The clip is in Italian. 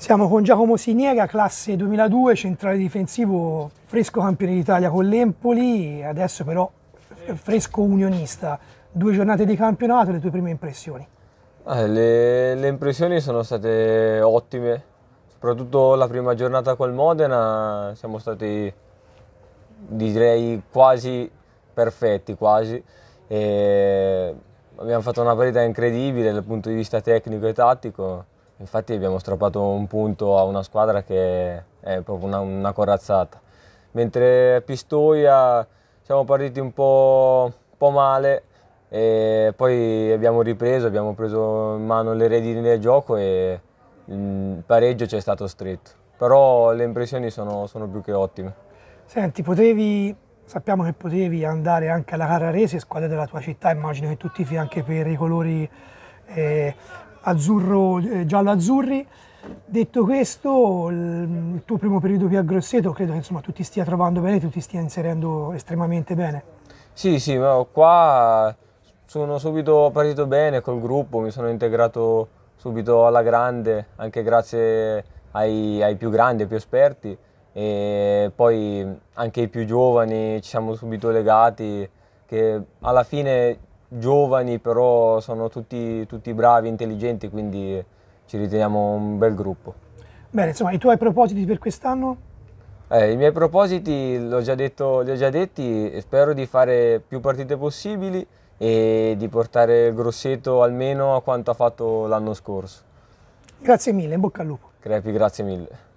Siamo con Giacomo Siniega, classe 2002, centrale difensivo, fresco campione d'Italia con l'Empoli, adesso però eh, fresco unionista. Due giornate di campionato, le tue prime impressioni? Eh, le, le, impressioni sono state ottime, soprattutto la prima giornata col Modena siamo stati direi quasi perfetti, quasi. E abbiamo fatto una partita incredibile dal punto di vista tecnico e tattico Infatti abbiamo strappato un punto a una squadra che è proprio una, una corazzata. Mentre a Pistoia siamo partiti un po', un po', male e poi abbiamo ripreso, abbiamo preso in mano le redini del gioco e il pareggio ci è stato stretto. Però le impressioni sono, sono più che ottime. Senti, potevi sappiamo che potevi andare anche alla Carrarese, squadra della tua città, immagino che tu tifi anche per i colori eh, azzurro, eh, giallo-azzurri. Detto questo, il tuo primo periodo qui a Grosseto credo che insomma, tu ti stia trovando bene, tu ti stia inserendo estremamente bene. Sì, sì, qua sono subito partito bene col gruppo, mi sono integrato subito alla grande, anche grazie ai, ai più grandi, ai più esperti e poi anche i più giovani ci siamo subito legati, che alla fine giovani, però sono tutti, tutti bravi, intelligenti, quindi ci riteniamo un bel gruppo. Bene, insomma, i tuoi propositi per quest'anno? Eh, I miei propositi l'ho già detto, li ho già detti, spero di fare più partite possibili e di portare il Grosseto almeno a quanto ha fatto l'anno scorso. Grazie mille, in bocca al lupo. Crepi, grazie mille.